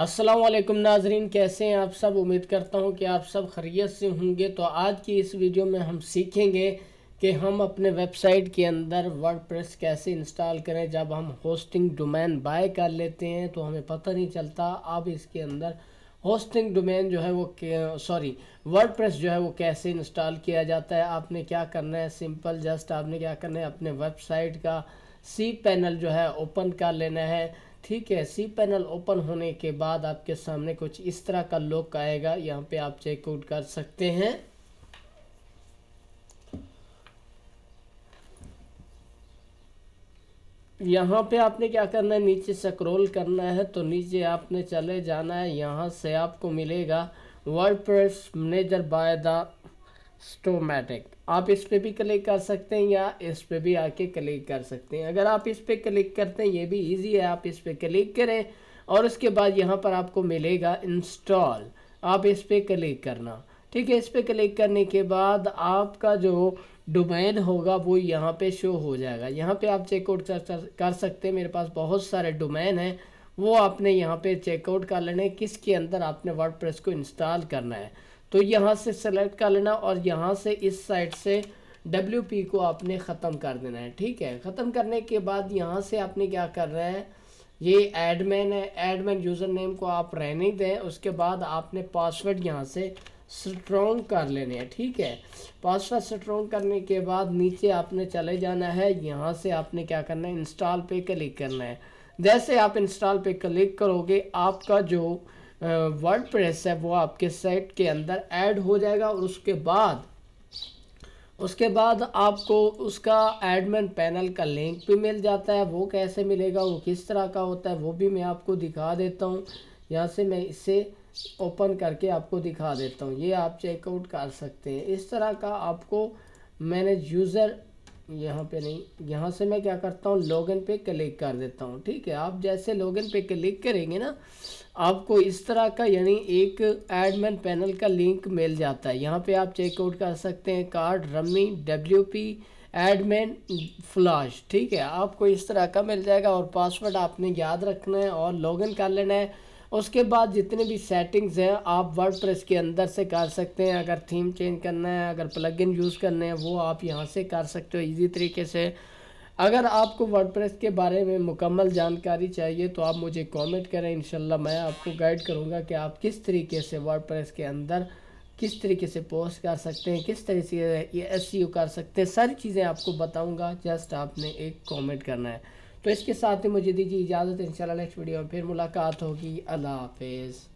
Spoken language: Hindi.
अस्सलाम वालेकुम नाजरीन कैसे हैं आप सब उम्मीद करता हूं कि आप सब खरीत से होंगे तो आज की इस वीडियो में हम सीखेंगे कि हम अपने वेबसाइट के अंदर वर्डप्रेस कैसे इंस्टॉल करें जब हम होस्टिंग डोमेन बाय कर लेते हैं तो हमें पता नहीं चलता अब इसके अंदर होस्टिंग डोमेन जो है वो सॉरी वर्डप्रेस जो है वो कैसे इंस्टॉल किया जाता है आपने क्या करना है सिंपल जस्ट आपने क्या करना है अपने वेबसाइट का सी पैनल जो है ओपन कर लेना है ठीक है सी पैनल ओपन होने के बाद आपके सामने कुछ इस तरह का लुक आएगा यहाँ पे आप चेकआउट कर सकते हैं यहाँ पे आपने क्या करना है नीचे स्क्रॉल करना है तो नीचे आपने चले जाना है यहाँ से आपको मिलेगा WordPress manager by the automatic आप इस पर भी क्लिक कर सकते हैं या इस पर भी आके क्लिक कर सकते हैं अगर आप इस पर क्लिक करते हैं ये भी इजी है आप इस पर क्लिक करें और उसके बाद यहाँ पर आपको मिलेगा इंस्टॉल आप इस पर क्लिक करना ठीक है इस पर क्लिक करने के बाद आपका जो डोमेन होगा वो यहाँ पे शो हो जाएगा यहाँ पे आप चेकआउट कर, कर सकते हैं मेरे पास बहुत सारे डोमेन हैं वो आपने यहाँ पे चेकआउट कर लेने किसके अंदर आपने वर्डप्रेस को इंस्टॉल करना है तो यहाँ से सेलेक्ट कर लेना और यहाँ से इस साइड से डब्ल्यू पी को आपने ख़त्म कर देना है ठीक है ख़त्म करने के बाद यहाँ से आपने क्या करना है ये एडमैन है एडमैन यूज़र नेम को आप रहने दें उसके बाद आपने पासवर्ड यहाँ से स्ट्रॉन्ग कर लेने हैं ठीक है पासवर्ड स्ट्रॉन्ग करने के बाद नीचे आपने चले जाना है यहाँ से आपने क्या करना है इंस्टॉल पे क्लिक करना है जैसे आप इंस्टॉल पे क्लिक करोगे आपका जो वर्ड प्रेस है वो आपके साइट के अंदर ऐड हो जाएगा और उसके बाद उसके बाद आपको उसका एडमिन पैनल का लिंक भी मिल जाता है वो कैसे मिलेगा वो किस तरह का होता है वो भी मैं आपको दिखा देता हूँ यहाँ से मैं इसे ओपन करके आपको दिखा देता हूँ ये आप चेकआउट कर सकते हैं इस तरह का आपको मैंने यूज़र यहाँ पे नहीं यहाँ से मैं क्या करता हूँ लॉगिन पे क्लिक कर देता हूँ ठीक है आप जैसे लॉगिन पे क्लिक करेंगे ना आपको इस तरह का यानी एक एडमिन पैनल का लिंक मिल जाता है यहाँ पे आप चेकआउट कर सकते हैं card rummy W P admin flash ठीक है आपको इस तरह का मिल जाएगा और पासवर्ड आपने याद रखना है और लॉगिन कर लेना है उसके बाद जितने भी सेटिंग्स हैं आप वर्ड के अंदर से कर सकते हैं अगर थीम चेंज करना है अगर प्लगइन यूज़ करना है वो आप यहाँ से कर सकते हो ईजी तरीके से अगर आपको वर्डप्रेस के बारे में मुकम्मल जानकारी चाहिए तो आप मुझे कमेंट करें इनशाला मैं आपको गाइड करूँगा कि आप किस तरीके से वर्डप्रेस के अंदर किस तरीके से पोस्ट कर सकते हैं किस तरीके से एस e कर सकते हैं सारी चीज़ें आपको बताऊँगा जस्ट आपने एक कॉमेंट करना है तो इसके साथ ही मुझे दीजिए इजाज़त इन नेक्स्ट वीडियो में फिर मुलाकात होगी अल्लाह हाफिज़